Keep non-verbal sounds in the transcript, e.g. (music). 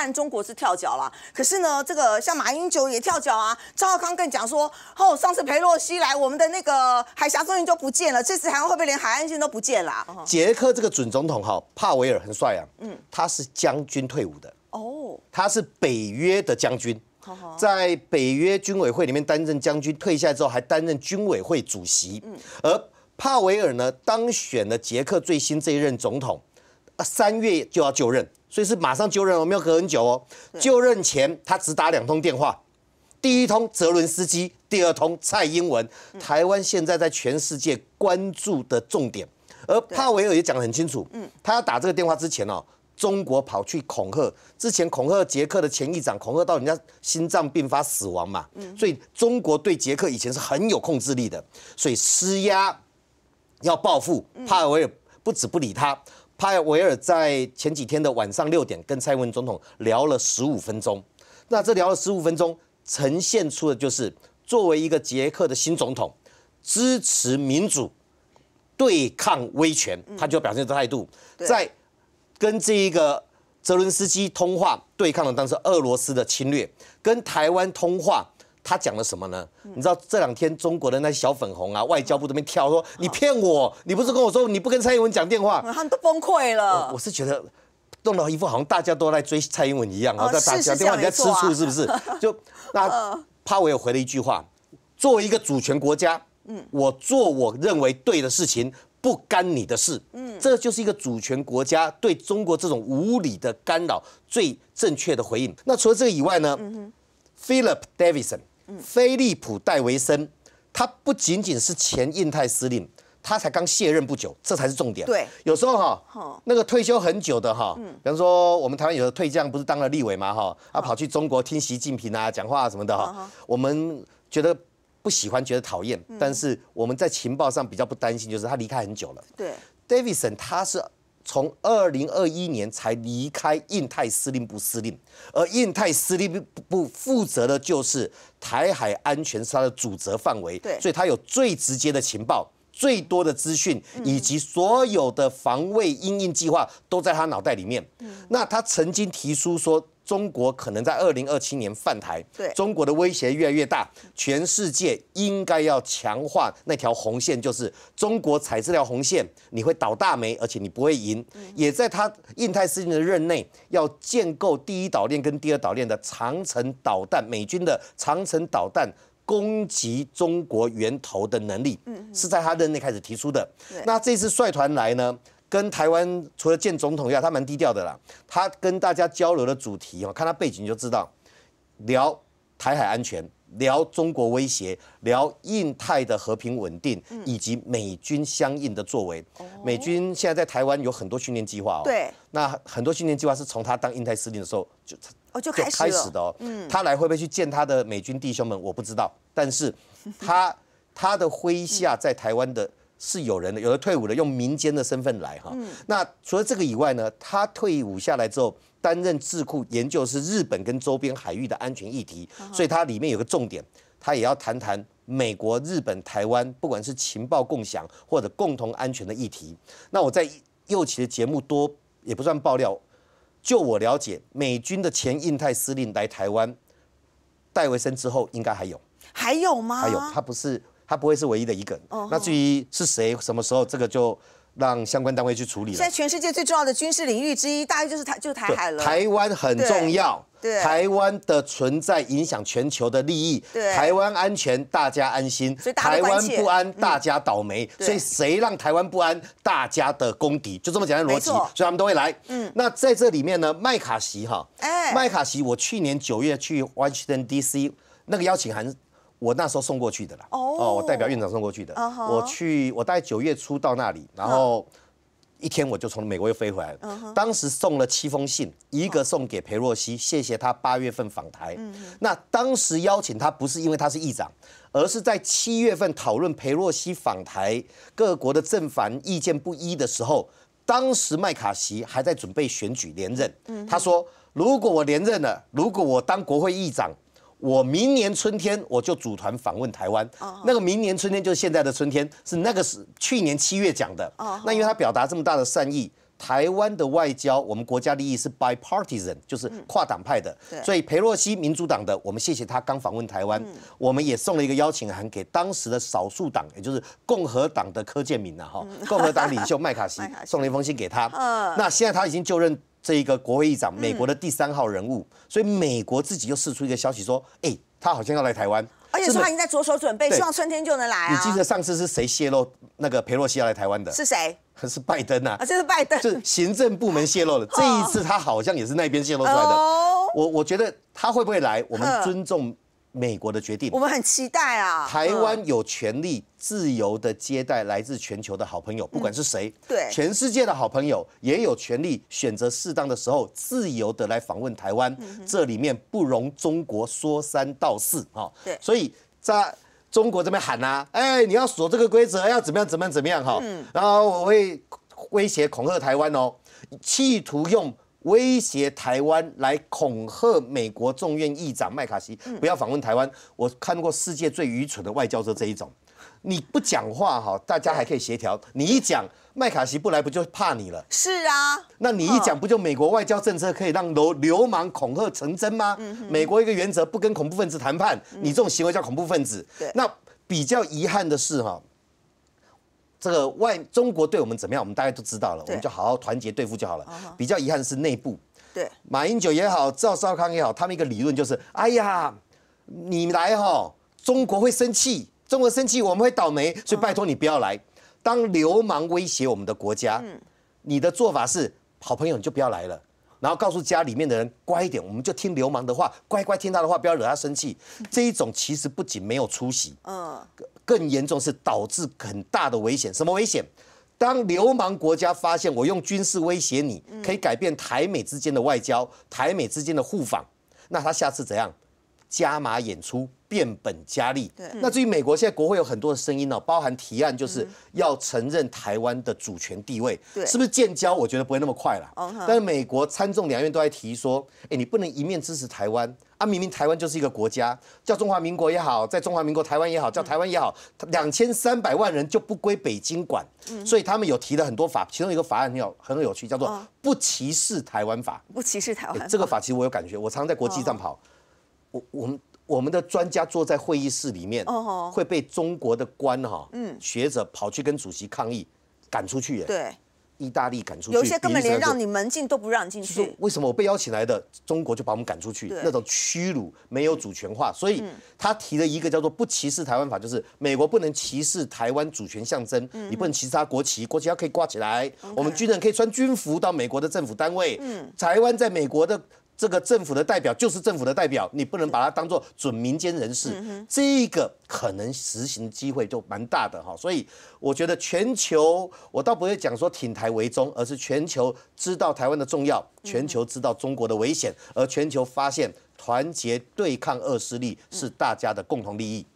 但中国是跳脚了，可是呢，这个像马英九也跳脚啊。赵浩康更讲说：“哦，上次裴洛西来，我们的那个海峡中心就不见了，这次还会不会连海岸线都不见了？”捷克这个准总统哈，帕维尔很帅啊，嗯，他是将军退伍的哦，他是北约的将军，在北约军委会里面担任将军，退下之后还担任军委会主席。嗯，而帕维尔呢，当选了捷克最新这一任总统，三月就要就任。所以是马上就任哦，没有隔很久哦。就任前他只打两通电话，第一通泽伦斯基，第二通蔡英文。台湾现在在全世界关注的重点，而帕维尔也讲得很清楚，嗯，他要打这个电话之前哦，中国跑去恐吓，之前恐吓捷克的前议长，恐吓到人家心脏病发死亡嘛，所以中国对捷克以前是很有控制力的，所以施压要报复，帕维尔不止不理他。派维尔在前几天的晚上六点跟蔡英文总统聊了十五分钟，那这聊了十五分钟，呈现出的就是作为一个捷克的新总统，支持民主、对抗威权，他就表现这态度，在跟这一个泽伦斯基通话，对抗的当时俄罗斯的侵略，跟台湾通话。他讲了什么呢？你知道这两天中国的那些小粉红啊，外交部这边跳说你骗我，你不是跟我说你不跟蔡英文讲电话，他们都崩溃了。我是觉得弄到一副好像大家都在追蔡英文一样后在打讲电话，在吃醋是不是？(laughs) 就那帕维也回了一句话：作为一个主权国家，嗯，我做我认为对的事情不干你的事，嗯，这就是一个主权国家对中国这种无理的干扰最正确的回应。那除了这个以外呢？嗯 p h i l i p Davidson。菲利普·戴维森，他不仅仅是前印太司令，他才刚卸任不久，这才是重点。对，有时候哈，那个退休很久的哈，比方说我们台湾有的退将不是当了立委嘛哈，他跑去中国听习近平啊讲话什么的哈，我们觉得不喜欢，觉得讨厌，但是我们在情报上比较不担心，就是他离开很久了。对，戴维森他是。从二零二一年才离开印太司令部司令，而印太司令部负责的就是台海安全，是他的主责范围。对，所以他有最直接的情报、最多的资讯，以及所有的防卫应应计划都在他脑袋里面。那他曾经提出说。中国可能在二零二七年犯台，对中国的威胁越来越大，全世界应该要强化那条红线，就是中国踩这条红线，你会倒大霉，而且你不会赢。也在他印太司令的任内，要建构第一岛链跟第二岛链的长城导弹，美军的长城导弹攻击中国源头的能力，嗯，是在他任内开始提出的。那这次率团来呢？跟台湾除了见总统以外，他蛮低调的啦。他跟大家交流的主题哦，看他背景就知道，聊台海安全，聊中国威胁，聊印太的和平稳定，以及美军相应的作为。美军现在在台湾有很多训练计划哦。对。那很多训练计划是从他当印太司令的时候就哦就开始的哦。嗯。他来会不会去见他的美军弟兄们？我不知道。但是 (laughs) 他他的麾下在台湾的。是有人的，有的退伍的用民间的身份来哈。那除了这个以外呢，他退伍下来之后担任智库研究是日本跟周边海域的安全议题，所以它里面有个重点，他也要谈谈美国、日本、台湾，不管是情报共享或者共同安全的议题。那我在右起的节目多也不算爆料，就我了解，美军的前印太司令来台湾，戴维森之后应该还有，还有吗？还有，他不是。他不会是唯一的一个。那至于是谁、什么时候，这个就让相关单位去处理了。现在全世界最重要的军事领域之一，大概就是台，就台海了。台湾很重要，台湾的存在影响全球的利益。台湾安全，大家安心；台湾不安，大家倒霉。所以谁让台湾不安，大家的公敌，就这么简单逻辑。所以他们都会来。嗯，那在这里面呢，麦卡锡哈，麦卡锡，我去年九月去 Washington DC，那个邀请函。我那时候送过去的啦，哦，我代表院长送过去的。我去，我大概九月初到那里，然后一天我就从美国又飞回来。当时送了七封信，一个送给裴若溪，谢谢他八月份访台。那当时邀请他不是因为他是议长，而是在七月份讨论裴若溪访台，各国的正反意见不一的时候，当时麦卡锡还在准备选举连任。他说，如果我连任了，如果我当国会议长。我明年春天我就组团访问台湾。那个明年春天就是现在的春天，是那个是去年七月讲的。那因为他表达这么大的善意，台湾的外交我们国家利益是 bipartisan，就是跨党派的。所以裴洛西民主党的，我们谢谢他刚访问台湾，我们也送了一个邀请函给当时的少数党，也就是共和党的柯建铭呐，哈，共和党领袖麦卡锡 (laughs) 送了一封信给他。那现在他已经就任。这一个国会议长，美国的第三号人物，所以美国自己又释出一个消息说，哎，他好像要来台湾，而且说已经在着手准备，希望春天就能来。你记得上次是谁泄露那个佩洛西要来台湾的？是谁？是拜登呐！啊，这是拜登，是行政部门泄露的。(laughs) 这一次他好像也是那边泄露出来的。我我觉得他会不会来，我们尊重。美国的决定，我们很期待啊！台湾有权利自由的接待来自全球的好朋友，不管是谁，对全世界的好朋友也有权利选择适当的时候自由的来访问台湾。这里面不容中国说三道四啊！对，所以在中国这边喊呢，哎，你要锁这个规则，要怎么样怎么样怎么样哈？然后我会威胁恐吓台湾哦，企图用。威胁台湾来恐吓美国众院议长麦卡锡不要访问台湾，我看过世界最愚蠢的外交者这一种，你不讲话哈，大家还可以协调，你一讲麦卡锡不来不就怕你了？是啊，那你一讲不就美国外交政策可以让流流氓恐吓成真吗？美国一个原则，不跟恐怖分子谈判，你这种行为叫恐怖分子。对，那比较遗憾的是哈。这个外中国对我们怎么样，我们大家都知道了，我们就好好团结对付就好了。比较遗憾的是内部，对马英九也好，赵少康也好，他们一个理论就是，哎呀，你来哈，中国会生气，中国生气我们会倒霉，所以拜托你不要来，当流氓威胁我们的国家，你的做法是好朋友你就不要来了。然后告诉家里面的人乖一点，我们就听流氓的话，乖乖听他的话，不要惹他生气。这一种其实不仅没有出息，嗯，更严重是导致很大的危险。什么危险？当流氓国家发现我用军事威胁你，可以改变台美之间的外交、台美之间的互访，那他下次怎样？加码演出。变本加厉。对，那至于美国现在国会有很多的声音呢，包含提案就是要承认台湾的主权地位。对，是不是建交？我觉得不会那么快了。但是美国参众两院都在提说，哎，你不能一面支持台湾啊！明明台湾就是一个国家，叫中华民国也好，在中华民国台湾也好，叫台湾也好，两千三百万人就不归北京管。所以他们有提了很多法，其中一个法案很有很有趣，叫做《不歧视台湾法》。不歧视台湾。这个法其实我有感觉，我常常在国际上跑，我我们。我们的专家坐在会议室里面，会被中国的官哈、学者跑去跟主席抗议，赶出去耶。对，意大利赶出去，有些根本连让你门进都不让进去。为什么我被邀请来的中国就把我们赶出去？那种屈辱，没有主权化。所以他提了一个叫做“不歧视台湾法”，就是美国不能歧视台湾主权象征，你不能歧视他国旗，国旗他可以挂起来。我们军人可以穿军服到美国的政府单位。嗯，台湾在美国的。这个政府的代表就是政府的代表，你不能把它当做准民间人士，这个可能实行机会就蛮大的哈。所以我觉得全球我倒不会讲说挺台为宗，而是全球知道台湾的重要，全球知道中国的危险，而全球发现团结对抗恶势力是大家的共同利益。